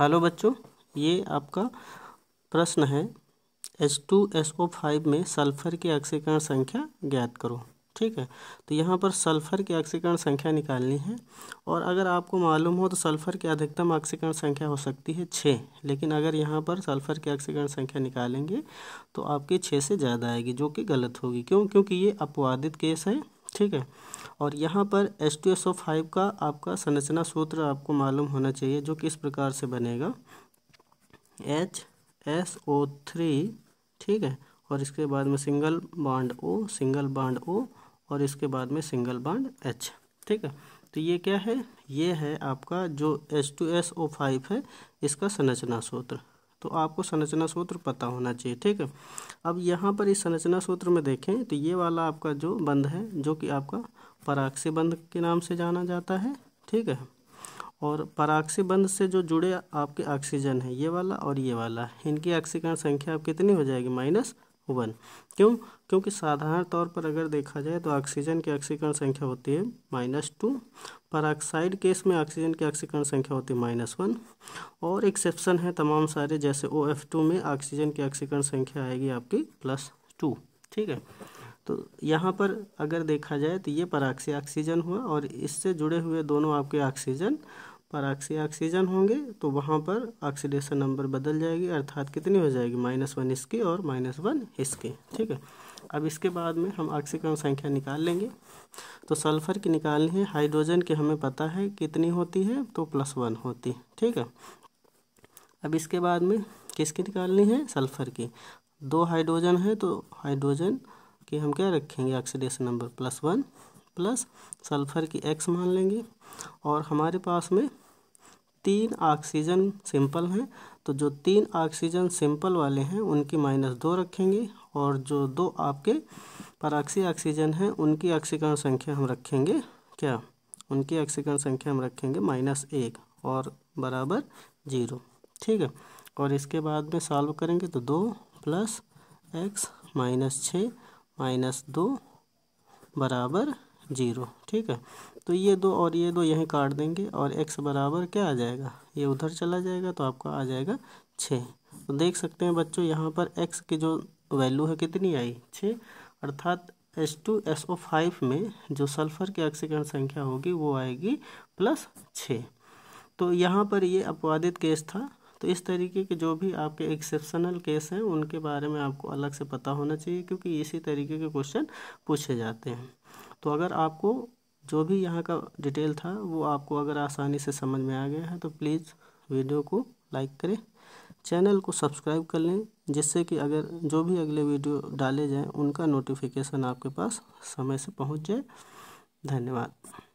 hello बच्चों ये आपका प्रश्न है H two S O five में सल्फर की अक्षीकरण संख्या ज्ञात करो ठीक है तो यहाँ पर सल्फर की अक्षीकरण संख्या निकालनी है और अगर आपको मालूम हो तो सल्फर की अधिकतम अक्षीकरण संख्या हो सकती है छः लेकिन अगर यहाँ पर सल्फर की अक्षीकरण संख्या निकालेंगे तो आपकी छः से ज़्यादा आएगी जो कि गलत होगी क्यों क्योंकि ये अपवादित केस है ठीक है और यहाँ पर H two S O five का आपका संरचना सूत्र आपको मालूम होना चाहिए जो किस प्रकार से बनेगा एच एस ओ थ्री ठीक है और इसके बाद में सिंगल बाड ओ सिंगल बाड ओ और इसके बाद में सिंगल बाड एच ठीक है तो ये क्या है ये है आपका जो H two S O five है इसका संरचना सूत्र तो आपको संरचना सूत्र पता होना चाहिए ठीक है अब यहाँ पर इस संरचना सूत्र में देखें तो ये वाला आपका जो बंद है जो कि आपका बंध के नाम से जाना जाता है ठीक है और बंध से जो जुड़े आपके ऑक्सीजन है ये वाला और ये वाला इनकी ऑक्सीकरण संख्या आप कितनी हो जाएगी माइनस वन क्यों क्योंकि साधारण तौर पर अगर देखा जाए तो ऑक्सीजन की ऑक्सीकरण संख्या होती है माइनस टू पराक्साइड केस में ऑक्सीजन की ऑक्सीकरण संख्या होती है माइनस वन और एक्सेप्शन है तमाम सारे जैसे ओ एफ टू में ऑक्सीजन की ऑक्सीकरण संख्या आएगी आपकी प्लस टू ठीक है तो यहाँ पर अगर देखा जाए तो ये पराक्सी ऑक्सीजन हुआ और इससे जुड़े हुए दोनों आपके ऑक्सीजन पराक्सी ऑक्सीजन होंगे तो वहाँ पर ऑक्सीडेशन नंबर बदल जाएगी अर्थात कितनी हो जाएगी माइनस वन इसकी और माइनस वन इसकी ठीक है अब इसके बाद में हम ऑक्सीकरण संख्या निकाल लेंगे तो सल्फर की निकालनी है हाइड्रोजन की हमें पता है कितनी होती है तो प्लस वन होती ठीक है अब इसके बाद में किसकी निकालनी है सल्फर की दो हाइड्रोजन है तो हाइड्रोजन कि हम क्या रखेंगे oxidation number plus one plus sulphur की एक्स मान लेंगे और हमारे पास में तीन ऑक्सीजन सिंपल हैं तो जो तीन ऑक्सीजन सिंपल वाले हैं उनकी माइनस दो रखेंगे और जो दो आपके पराक्सी ऑक्सीजन हैं उनकी ऑक्सीकरण संख्या हम रखेंगे क्या उनकी ऑक्सीकरण संख्या हम रखेंगे माइनस एक और बराबर जीरो ठीक है और इसके बाद में सॉल्व करेंगे तो दो प्लस एक्स माइनस छः माइनस दो बराबर जीरो ठीक है तो ये दो और ये दो यहीं काट देंगे और एक्स बराबर क्या आ जाएगा ये उधर चला जाएगा तो आपका आ जाएगा छः तो देख सकते हैं बच्चों यहाँ पर एक्स की जो वैल्यू है कितनी आई छः अर्थात S two S O five में जो सल्फर की ऑक्सीकरण संख्या होगी वो आएगी प्लस छः तो यहाँ पर ये अपवादित केस था तो इस तरीके के जो भी आपके एक्सेप्शनल केस हैं उनके बारे में आपको अलग से पता होना चाहिए क्योंकि इसी तरीके के क्वेश्चन पूछे जाते हैं तो अगर आपको जो भी यहाँ का डिटेल था वो आपको अगर आसानी से समझ में आ गया है तो प्लीज़ वीडियो को लाइक करें चैनल को सब्सक्राइब कर लें जिससे कि अगर जो भी अगले वीडियो डाले जाएं उनका नोटिफिकेशन आपके पास समय से पहुंच जाए धन्यवाद